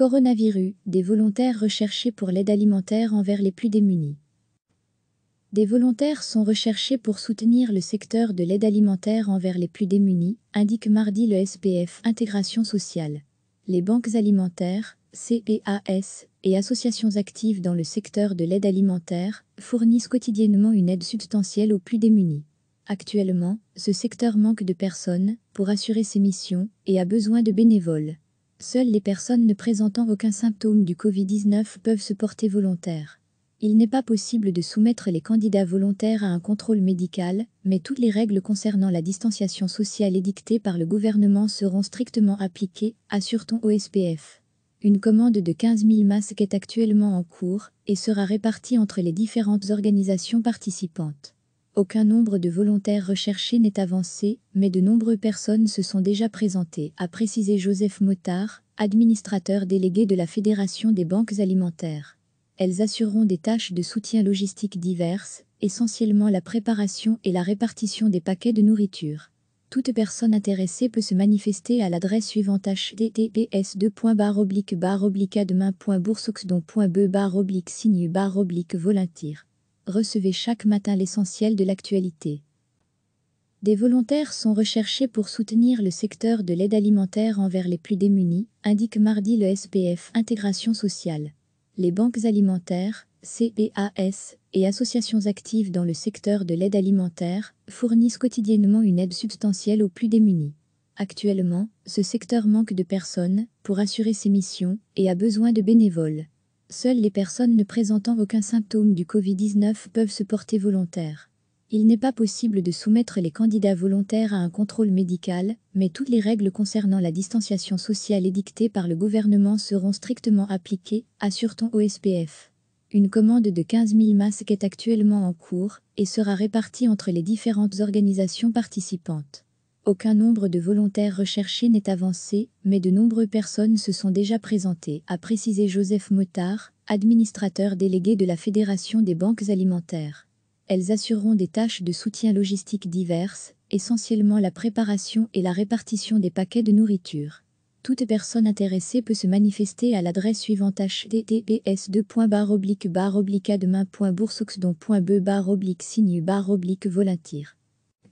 Coronavirus, des volontaires recherchés pour l'aide alimentaire envers les plus démunis. Des volontaires sont recherchés pour soutenir le secteur de l'aide alimentaire envers les plus démunis, indique mardi le SPF Intégration sociale. Les banques alimentaires, CPAS, et associations actives dans le secteur de l'aide alimentaire fournissent quotidiennement une aide substantielle aux plus démunis. Actuellement, ce secteur manque de personnes pour assurer ses missions et a besoin de bénévoles. Seules les personnes ne présentant aucun symptôme du Covid-19 peuvent se porter volontaires. Il n'est pas possible de soumettre les candidats volontaires à un contrôle médical, mais toutes les règles concernant la distanciation sociale édictées par le gouvernement seront strictement appliquées, assure-t-on au SPF. Une commande de 15 000 masques est actuellement en cours et sera répartie entre les différentes organisations participantes. Aucun nombre de volontaires recherchés n'est avancé, mais de nombreuses personnes se sont déjà présentées, a précisé Joseph Motard, administrateur délégué de la Fédération des banques alimentaires. Elles assureront des tâches de soutien logistique diverses, essentiellement la préparation et la répartition des paquets de nourriture. Toute personne intéressée peut se manifester à l'adresse suivante https 2 recevez chaque matin l'essentiel de l'actualité. Des volontaires sont recherchés pour soutenir le secteur de l'aide alimentaire envers les plus démunis, indique mardi le SPF Intégration sociale. Les banques alimentaires, CPAS, et associations actives dans le secteur de l'aide alimentaire fournissent quotidiennement une aide substantielle aux plus démunis. Actuellement, ce secteur manque de personnes pour assurer ses missions et a besoin de bénévoles. Seules les personnes ne présentant aucun symptôme du Covid-19 peuvent se porter volontaires. Il n'est pas possible de soumettre les candidats volontaires à un contrôle médical, mais toutes les règles concernant la distanciation sociale édictées par le gouvernement seront strictement appliquées, assure-t-on au SPF. Une commande de 15 000 masques est actuellement en cours et sera répartie entre les différentes organisations participantes. Aucun nombre de volontaires recherchés n'est avancé, mais de nombreuses personnes se sont déjà présentées, a précisé Joseph Motard, administrateur délégué de la Fédération des banques alimentaires. Elles assureront des tâches de soutien logistique diverses, essentiellement la préparation et la répartition des paquets de nourriture. Toute personne intéressée peut se manifester à l'adresse suivante https 2.bar oblique